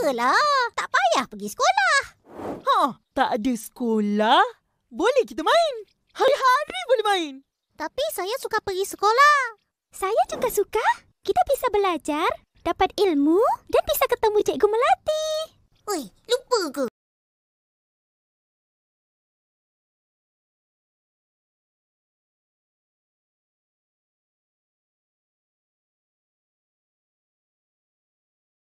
Yalah, tak payah pergi sekolah. Ha, tak ada sekolah? Boleh kita main. Hari-hari boleh main. Tapi saya suka pergi sekolah. Saya juga suka. Kita bisa belajar, dapat ilmu dan bisa ketemu cikgu